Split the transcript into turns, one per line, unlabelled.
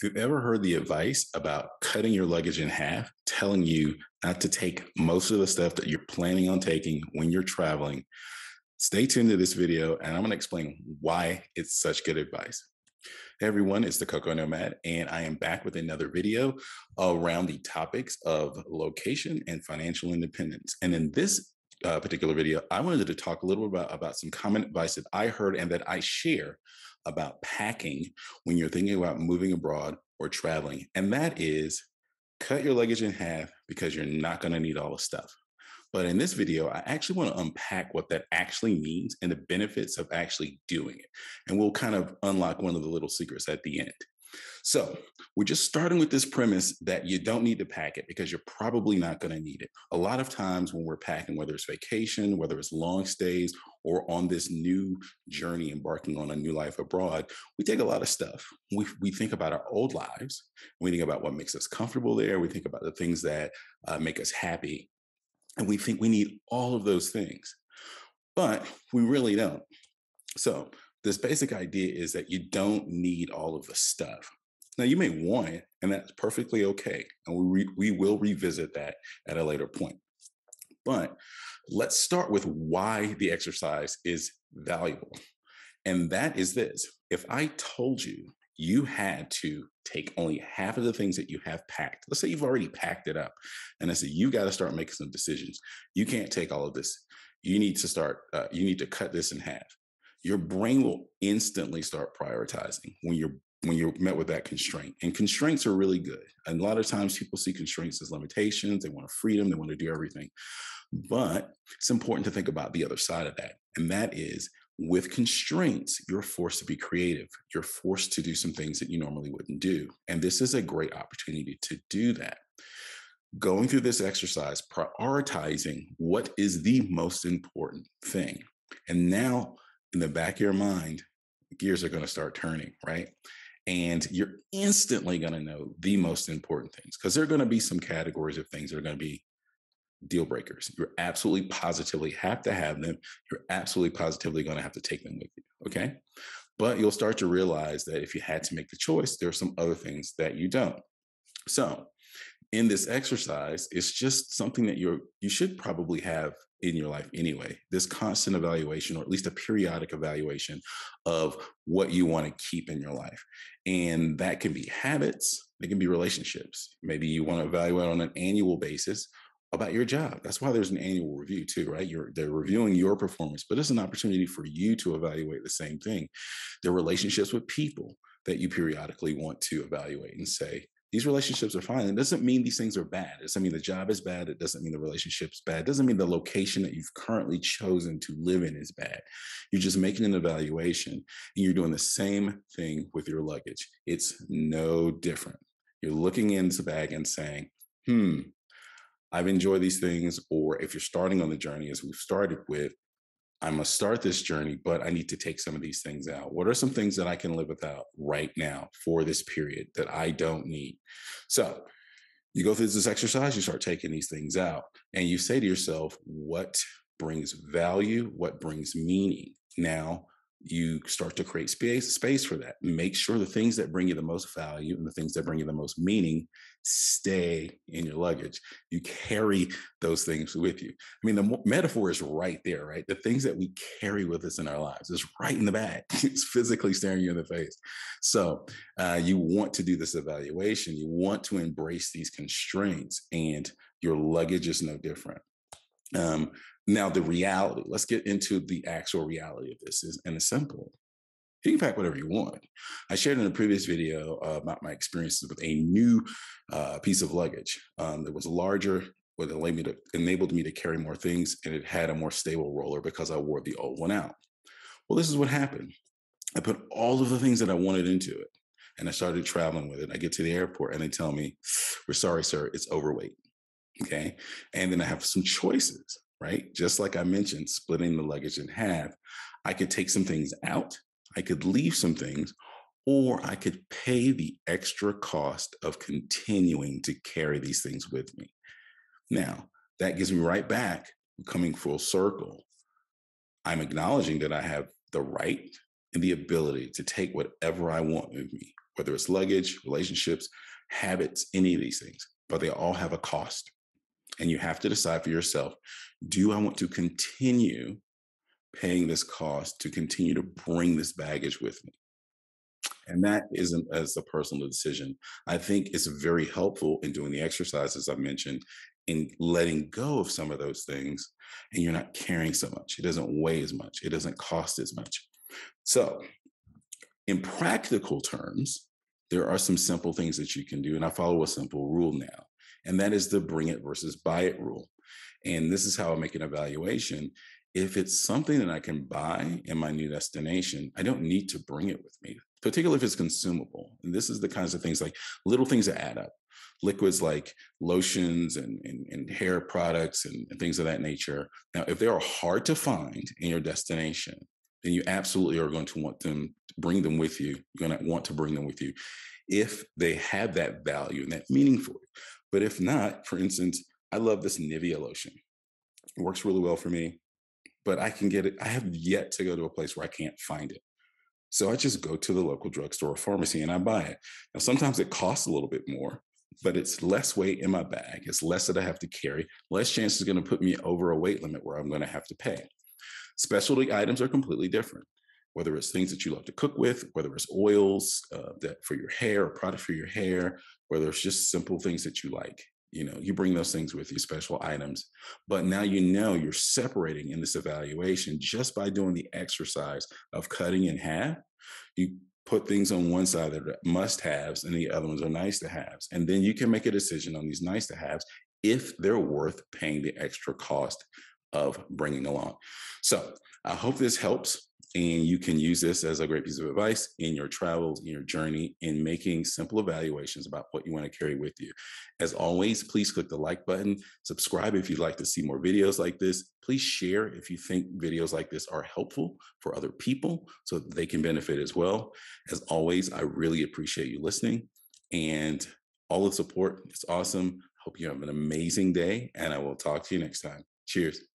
If you've ever heard the advice about cutting your luggage in half, telling you not to take most of the stuff that you're planning on taking when you're traveling, stay tuned to this video and I'm going to explain why it's such good advice. Hey everyone, it's the Coco Nomad, and I am back with another video around the topics of location and financial independence. And in this uh, particular video, I wanted to talk a little bit about, about some common advice that I heard and that I share about packing when you're thinking about moving abroad or traveling, and that is cut your luggage in half because you're not going to need all the stuff. But in this video, I actually want to unpack what that actually means and the benefits of actually doing it. And we'll kind of unlock one of the little secrets at the end. So we're just starting with this premise that you don't need to pack it because you're probably not going to need it. A lot of times when we're packing, whether it's vacation, whether it's long stays, or on this new journey, embarking on a new life abroad, we take a lot of stuff. We, we think about our old lives. We think about what makes us comfortable there. We think about the things that uh, make us happy. And we think we need all of those things, but we really don't. So this basic idea is that you don't need all of the stuff. Now, you may want it, and that's perfectly okay. And we, re- we will revisit that at a later point. But let's start with why the exercise is valuable. And that is this if I told you you had to take only half of the things that you have packed. Let's say you've already packed it up. And I said, you got to start making some decisions. You can't take all of this. You need to start, uh, you need to cut this in half your brain will instantly start prioritizing when you're when you're met with that constraint. And constraints are really good. And a lot of times people see constraints as limitations. They want freedom, they want to do everything. But it's important to think about the other side of that. And that is with constraints, you're forced to be creative. You're forced to do some things that you normally wouldn't do. And this is a great opportunity to do that. Going through this exercise, prioritizing what is the most important thing. And now in the back of your mind, gears are going to start turning, right? And you're instantly going to know the most important things because there are going to be some categories of things that are going to be deal breakers. You're absolutely positively have to have them. You're absolutely positively going to have to take them with you. Okay. But you'll start to realize that if you had to make the choice, there are some other things that you don't. So, in this exercise, it's just something that you're you should probably have in your life anyway. This constant evaluation, or at least a periodic evaluation of what you want to keep in your life. And that can be habits, it can be relationships. Maybe you want to evaluate on an annual basis about your job. That's why there's an annual review too, right? You're they're reviewing your performance, but it's an opportunity for you to evaluate the same thing. the relationships with people that you periodically want to evaluate and say, these relationships are fine. It doesn't mean these things are bad. It doesn't mean the job is bad. It doesn't mean the relationship's bad. It doesn't mean the location that you've currently chosen to live in is bad. You're just making an evaluation and you're doing the same thing with your luggage. It's no different. You're looking into the bag and saying, hmm, I've enjoyed these things. Or if you're starting on the journey, as we've started with, I must start this journey, but I need to take some of these things out. What are some things that I can live without right now for this period that I don't need? So you go through this exercise, you start taking these things out, and you say to yourself, what brings value? What brings meaning? Now, you start to create space space for that make sure the things that bring you the most value and the things that bring you the most meaning stay in your luggage you carry those things with you i mean the metaphor is right there right the things that we carry with us in our lives is right in the bag it's physically staring you in the face so uh, you want to do this evaluation you want to embrace these constraints and your luggage is no different um, now, the reality, let's get into the actual reality of this, is, and it's simple. You can pack whatever you want. I shared in a previous video uh, about my experiences with a new uh, piece of luggage um, that was larger, what allowed me to enabled me to carry more things, and it had a more stable roller because I wore the old one out. Well, this is what happened. I put all of the things that I wanted into it, and I started traveling with it. I get to the airport, and they tell me, "We're sorry, sir, it's overweight." Okay, and then I have some choices right? Just like I mentioned, splitting the luggage in half, I could take some things out, I could leave some things, or I could pay the extra cost of continuing to carry these things with me. Now, that gives me right back coming full circle. I'm acknowledging that I have the right and the ability to take whatever I want with me, whether it's luggage, relationships, habits, any of these things, but they all have a cost. And you have to decide for yourself do I want to continue paying this cost to continue to bring this baggage with me? And that isn't as a personal decision. I think it's very helpful in doing the exercises I mentioned in letting go of some of those things, and you're not carrying so much. It doesn't weigh as much, it doesn't cost as much. So, in practical terms, there are some simple things that you can do. And I follow a simple rule now and that is the bring it versus buy it rule. And this is how I make an evaluation. If it's something that I can buy in my new destination, I don't need to bring it with me, particularly if it's consumable. And this is the kinds of things like little things that add up liquids like lotions and, and, and hair products and, and, things of that nature. Now, if they are hard to find in your destination, then you absolutely are going to want them, bring them with you. You're going to want to bring them with you if they have that value and that meaning for you. But if not, for instance, I love this Nivea lotion. It works really well for me, but I can get it. I have yet to go to a place where I can't find it. So I just go to the local drugstore or pharmacy and I buy it. Now, sometimes it costs a little bit more, but it's less weight in my bag. It's less that I have to carry. Less chance is going to put me over a weight limit where I'm going to have to pay. Specialty items are completely different whether it's things that you love to cook with, whether it's oils uh, that for your hair or product for your hair, whether it's just simple things that you like. You know, you bring those things with you, special items. But now you know you're separating in this evaluation just by doing the exercise of cutting in half. You put things on one side that are must haves and the other ones are nice to haves. And then you can make a decision on these nice to haves if they're worth paying the extra cost of bringing along. So I hope this helps and you can use this as a great piece of advice in your travels, in your journey, in making simple evaluations about what you want to carry with you. As always, please click the like button, subscribe if you'd like to see more videos like this. Please share if you think videos like this are helpful for other people so they can benefit as well. As always, I really appreciate you listening and all the support. It's awesome. Hope you have an amazing day, and I will talk to you next time. Cheers.